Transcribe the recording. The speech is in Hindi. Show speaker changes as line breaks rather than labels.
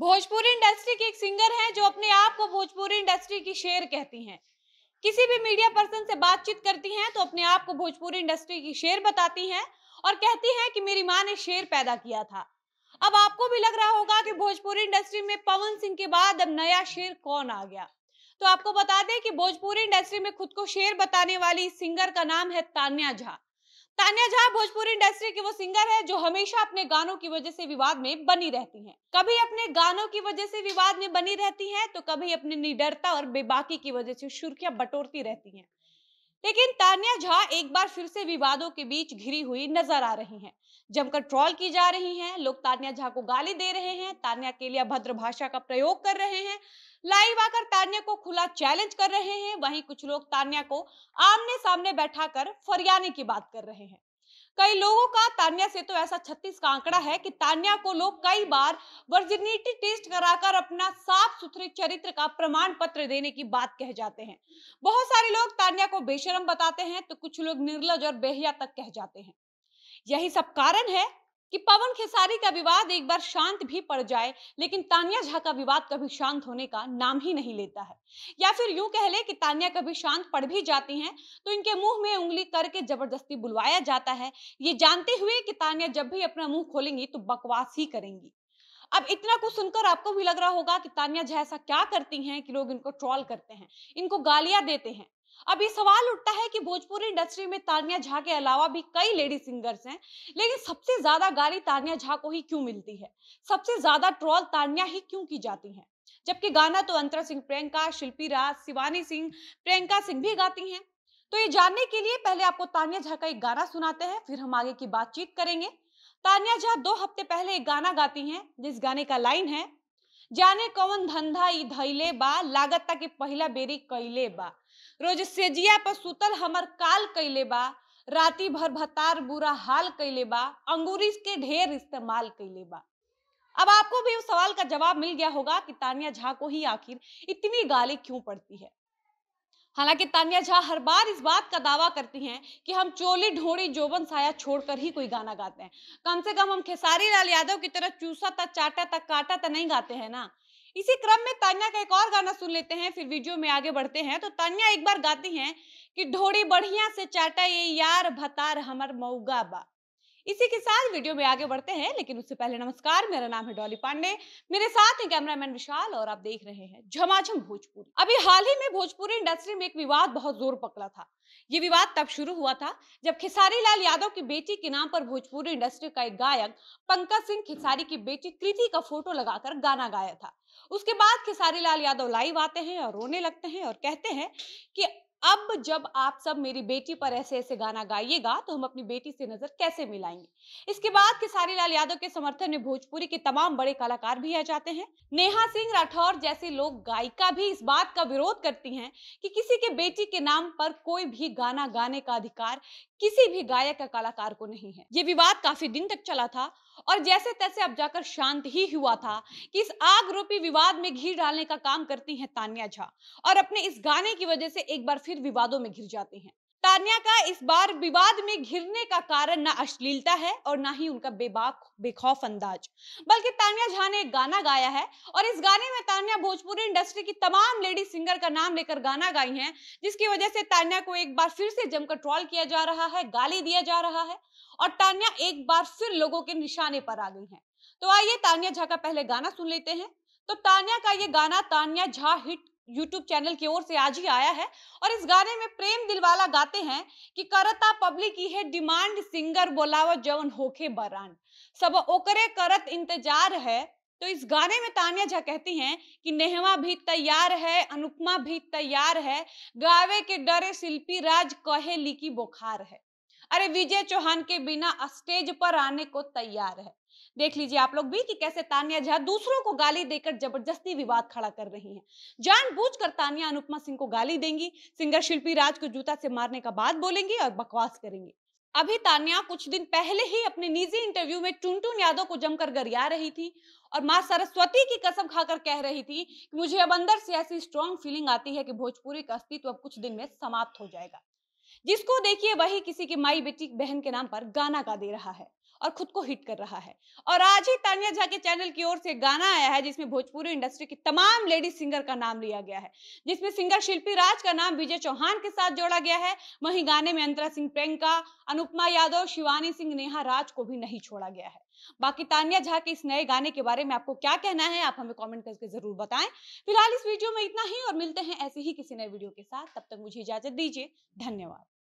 भोजपुरी इंडस्ट्री की एक सिंगर हैं जो अपने आप को भोजपुरी इंडस्ट्री की शेर कहती हैं किसी भी मीडिया पर्सन से बातचीत करती हैं तो अपने आप को भोजपुरी इंडस्ट्री की शेर बताती हैं और कहती हैं कि मेरी माँ ने शेर पैदा किया था अब आपको भी लग रहा होगा कि भोजपुरी इंडस्ट्री में पवन सिंह के बाद अब नया शेर कौन आ गया तो आपको बता दें कि भोजपुरी इंडस्ट्री में खुद को शेर बताने वाली सिंगर का नाम है तान्या झा तान्या झा भोजपुरी इंडस्ट्री की वो सिंगर है जो हमेशा अपने गानों की वजह से विवाद में बनी रहती हैं। कभी अपने गानों की वजह से विवाद में बनी रहती हैं तो कभी अपनी निडरता और बेबाकी की वजह से सुर्खियां बटोरती रहती हैं लेकिन तानिया झा एक बार फिर से विवादों के बीच घिरी हुई नजर आ रही हैं जमकर ट्रॉल की जा रही हैं लोग तानिया झा को गाली दे रहे हैं तानिया के लिए अभद्र भाषा का प्रयोग कर रहे हैं लाइव आकर तानिया को खुला चैलेंज कर रहे हैं वहीं कुछ लोग तानिया को आमने सामने बैठा कर फरियाने की बात कर रहे हैं कई लोगों का तान्या से तो ऐसा छत्तीस का आंकड़ा है कि तान्या को लोग कई बार वर्जिनिटी टेस्ट कराकर अपना साफ सुथरे चरित्र का प्रमाण पत्र देने की बात कह जाते हैं बहुत सारे लोग तान्या को बेशरम बताते हैं तो कुछ लोग निर्लज और बेहिया तक कह जाते हैं यही सब कारण है कि पवन खेसारी का विवाद एक बार शांत भी पड़ जाए लेकिन तानिया झा का विवाद कभी शांत होने का नाम ही नहीं लेता है या फिर यूं कह ले कि तानिया कभी शांत पड़ भी जाती हैं तो इनके मुंह में उंगली करके जबरदस्ती बुलवाया जाता है ये जानते हुए कि तानिया जब भी अपना मुंह खोलेंगी तो बकवास ही करेंगी अब इतना कुछ सुनकर आपको भी लग रहा होगा कि तानिया झा ऐसा क्या करती हैं कि लोग इनको ट्रॉल करते हैं इनको गालियां देते हैं अब ये सवाल उठता है कि भोजपुरी इंडस्ट्री में तानिया झा के अलावा भी कई लेडी सिंगर्स हैं लेकिन सबसे ज्यादा गाली तानिया झा को ही क्यों मिलती है सबसे ज्यादा ट्रॉल तानिया ही क्यों की जाती है जबकि गाना तो अंतरा सिंह प्रियंका शिल्पी राज शिवानी सिंह प्रियंका सिंह भी गाती हैं तो ये जानने के लिए पहले आपको तानिया झा का एक गाना सुनाते हैं फिर हम आगे की बातचीत करेंगे तानिया झा दो हफ्ते पहले एक गाना गाती हैं जिस गाने का लाइन है जाने कौन धंधा ई धैले बा लागत तक पहला बेरी कैले बा रोज सेजिया पर सुतल हमर काल कैले बा राति भर भतार बुरा हाल कैले बा अंगूरी के ढेर इस्तेमाल कैले बा अब आपको भी उस सवाल का जवाब मिल गया होगा कि तानिया झा को ही आखिर इतनी गाली क्यों पड़ती है हालांकि तानिया झा हर बार इस बात का दावा करती हैं कि हम चोली ढोड़ी जोबन साया छोड़कर ही कोई गाना गाते हैं कम से कम हम खेसारी लाल यादव की तरह चूसा तक चाटा तक काटा तक नहीं गाते हैं ना इसी क्रम में तान्या का एक और गाना सुन लेते हैं फिर वीडियो में आगे बढ़ते हैं तो तान्या एक बार गाती हैं कि ढोड़ी बढ़िया से चाटा ये यार भतार हमर मऊगा बा इसी के साथ वीडियो में आगे बढ़ते हैं लेकिन उससे पहले नमस्कार मेरा नाम है डॉली पांडे मेरे साथ हैं कैमरामैन विशाल और आप देख रहे हैं झमाझम भोजपुरी अभी हाल ही में भोजपुरी इंडस्ट्री में एक विवाद बहुत जोर पकड़ा था ये विवाद तब शुरू हुआ था जब खेसारी लाल यादव की बेटी के नाम पर भोजपुरी इंडस्ट्री का एक गायक पंकज सिंह खेसारी की बेटी कृति का फोटो लगाकर गाना गाया था उसके बाद खेसारी लाल यादव लाइव आते हैं और रोने लगते हैं और कहते हैं कि अब जब आप सब मेरी बेटी पर ऐसे ऐसे गाना गाइएगा तो हम अपनी बेटी से नजर कैसे मिलाएंगे इसके बाद खेसारी लाल यादव के समर्थन में भोजपुरी के तमाम बड़े कलाकार भी आ जाते हैं नेहा सिंह राठौर जैसे लोग गायिका भी इस बात का विरोध करती हैं कि किसी के बेटी के नाम पर कोई भी गाना गाने का अधिकार किसी भी गायक या कलाकार को नहीं है ये विवाद काफी दिन तक चला था और जैसे तैसे अब जाकर शांत ही हुआ था कि इस आग रूपी विवाद में घी डालने का काम करती हैं तानिया झा और अपने इस गाने की वजह से एक बार फिर विवादों में घिर जाते हैं तानिया का इस बार विवाद में घिरने का कारण ना अश्लीलता है और ना ही उनका बेबाक बेखौफ अंदाज बल्कि तानिया झा ने एक गाना गाया है और इस गाने में तानिया भोजपुरी इंडस्ट्री की तमाम लेडी सिंगर का नाम लेकर गाना गाई हैं जिसकी वजह से तानिया को एक बार फिर से जमकर ट्रॉल किया जा रहा है गाली दिया जा रहा है और तानिया एक बार फिर लोगों के निशाने पर आ गई है तो आइए तानिया झा का पहले गाना सुन लेते हैं तो तानिया का ये गाना Tania Jha hit YouTube channel की ओर से आज ही आया है और इस गाने में प्रेम दिलवाला गाते हैं कि करता पब्लिक ही है डिमांड सिंगर बोलावा जवन होखे बरान सब ओकरे करत इंतजार है तो इस गाने में तानिया झा कहती हैं कि नेहवा भी तैयार है अनुपमा भी तैयार है गावे के डरे शिल्पी राज कहे लिखी बुखार है अरे विजय चौहान के बिना स्टेज पर आने को तैयार है देख लीजिए आप लोग भी कि कैसे तानिया झा दूसरों को गाली देकर जबरदस्ती विवाद खड़ा कर रही हैं जानबूझकर तानिया अनुपमा सिंह को गाली देंगी सिंगर शिल्पी राज को जूता से मारने का बात बोलेंगी और बकवास करेंगी अभी तानिया कुछ दिन पहले ही अपने निजी इंटरव्यू में टुनटुन यादव को जमकर गरिया रही थी और माँ सरस्वती की कसम खाकर कह रही थी कि मुझे अब अंदर से ऐसी स्ट्रॉन्ग फीलिंग आती है कि भोजपुरी का अस्तित्व अब कुछ दिन में समाप्त हो जाएगा जिसको देखिए वही किसी की माई बेटी बहन के नाम पर गाना गा दे रहा है और खुद को हिट कर रहा है और आज ही तानिया झा के चैनल की ओर से गाना आया है जिसमें भोजपुरी इंडस्ट्री की तमाम लेडी सिंगर का नाम लिया गया है जिसमें सिंगर शिल्पी राज का नाम विजय चौहान के साथ जोड़ा गया है वहीं गाने में अंतरा सिंह प्रियंका अनुपमा यादव शिवानी सिंह नेहा राज को भी नहीं छोड़ा गया है बाकी तानिया झा के इस नए गाने के बारे में आपको क्या कहना है आप हमें कमेंट करके जरूर बताएं फिलहाल इस वीडियो में इतना ही और मिलते हैं ऐसे ही किसी नए वीडियो के साथ तब तक मुझे इजाजत दीजिए धन्यवाद